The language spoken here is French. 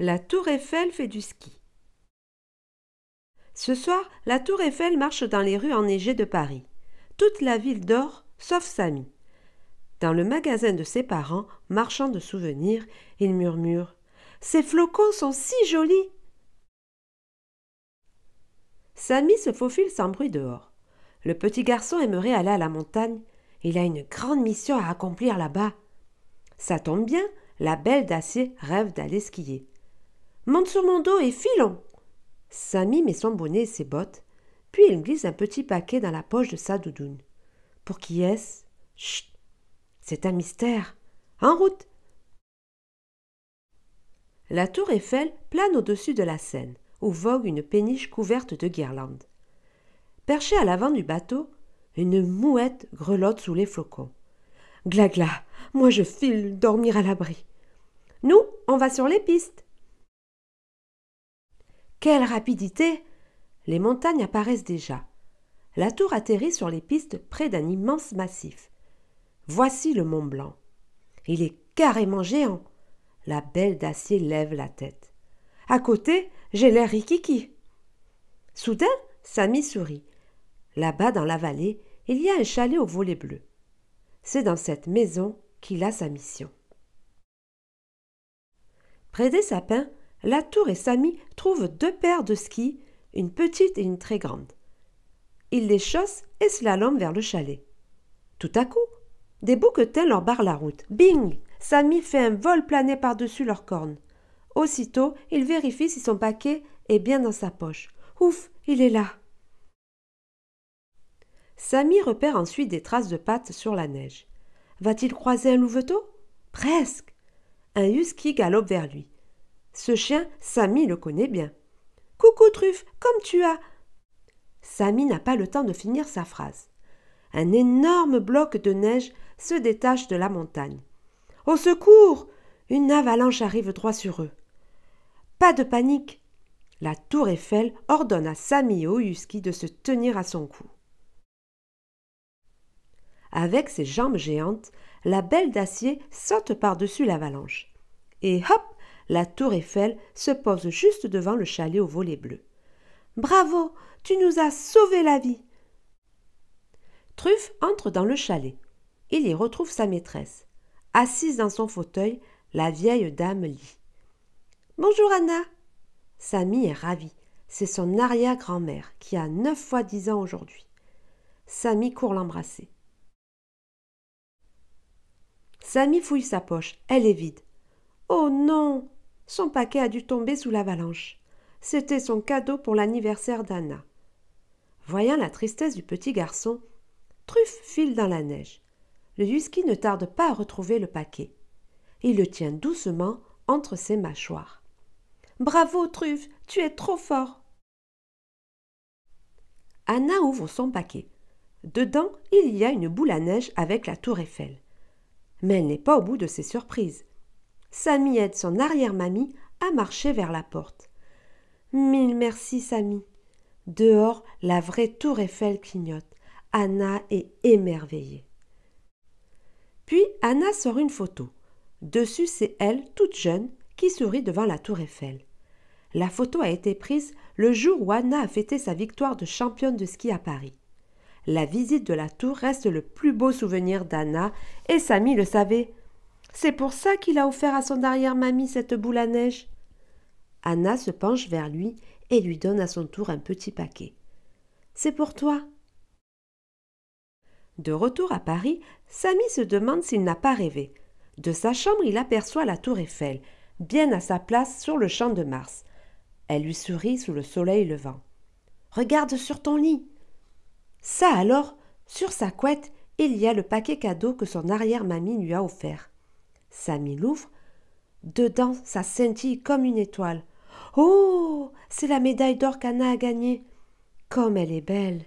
La tour Eiffel fait du ski. Ce soir, la tour Eiffel marche dans les rues enneigées de Paris. Toute la ville dort, sauf Samy. Dans le magasin de ses parents, marchant de souvenirs, il murmure Ces flocons sont si jolis Samy se faufile sans bruit dehors. Le petit garçon aimerait aller à la montagne. Il a une grande mission à accomplir là-bas. Ça tombe bien, la belle d'acier rêve d'aller skier. Monte sur mon dos et filons Samy met son bonnet et ses bottes, puis il glisse un petit paquet dans la poche de sa doudoune. Pour qui est-ce Chut C'est un mystère En route La tour Eiffel plane au-dessus de la Seine, où vogue une péniche couverte de guirlandes. Perchée à l'avant du bateau, une mouette grelotte sous les flocons. Glagla, moi je file dormir à l'abri. Nous, on va sur les pistes. Quelle rapidité Les montagnes apparaissent déjà. La tour atterrit sur les pistes près d'un immense massif. Voici le Mont Blanc. Il est carrément géant. La belle d'acier lève la tête. À côté, j'ai l'air rikiki. Soudain, Samy sourit. Là-bas, dans la vallée, il y a un chalet au volet bleu. C'est dans cette maison qu'il a sa mission. Près des sapins, la tour et Samy trouvent deux paires de skis, une petite et une très grande. Ils les chaussent et se slalom vers le chalet. Tout à coup, des bouquetins leur barrent la route. Bing Samy fait un vol plané par-dessus leurs cornes. Aussitôt, il vérifie si son paquet est bien dans sa poche. Ouf, il est là Samy repère ensuite des traces de pattes sur la neige. Va-t-il croiser un louveteau Presque Un husky galope vers lui. Ce chien, Samy le connaît bien. Coucou truffe, comme tu as Samy n'a pas le temps de finir sa phrase. Un énorme bloc de neige se détache de la montagne. Au secours Une avalanche arrive droit sur eux. Pas de panique La tour Eiffel ordonne à Sami et au de se tenir à son cou. Avec ses jambes géantes, la belle d'acier saute par-dessus l'avalanche. Et hop la tour Eiffel se pose juste devant le chalet au volet bleu. Bravo, tu nous as sauvé la vie. Truffe entre dans le chalet. Il y retrouve sa maîtresse. Assise dans son fauteuil, la vieille dame lit. Bonjour Anna. Samy est ravie. C'est son arrière-grand-mère qui a neuf fois dix ans aujourd'hui. Samy court l'embrasser. Samy fouille sa poche. Elle est vide. Oh non son paquet a dû tomber sous l'avalanche. C'était son cadeau pour l'anniversaire d'Anna. Voyant la tristesse du petit garçon, Truffe file dans la neige. Le husky ne tarde pas à retrouver le paquet. Il le tient doucement entre ses mâchoires. Bravo, Truffe, tu es trop fort. Anna ouvre son paquet. Dedans, il y a une boule à neige avec la tour Eiffel. Mais elle n'est pas au bout de ses surprises. Samy aide son arrière-mamie, à marcher vers la porte. Mille merci, Samy. Dehors, la vraie tour Eiffel clignote. Anna est émerveillée. Puis Anna sort une photo. Dessus, c'est elle, toute jeune, qui sourit devant la tour Eiffel. La photo a été prise le jour où Anna a fêté sa victoire de championne de ski à Paris. La visite de la tour reste le plus beau souvenir d'Anna et Samy le savait. C'est pour ça qu'il a offert à son arrière-mamie cette boule à neige. Anna se penche vers lui et lui donne à son tour un petit paquet. C'est pour toi. De retour à Paris, Samy se demande s'il n'a pas rêvé. De sa chambre, il aperçoit la tour Eiffel, bien à sa place sur le champ de Mars. Elle lui sourit sous le soleil levant. Regarde sur ton lit. Ça alors, sur sa couette, il y a le paquet cadeau que son arrière-mamie lui a offert. Samy l'ouvre. Dedans, ça scintille comme une étoile. Oh C'est la médaille d'or qu'Anna a gagnée Comme elle est belle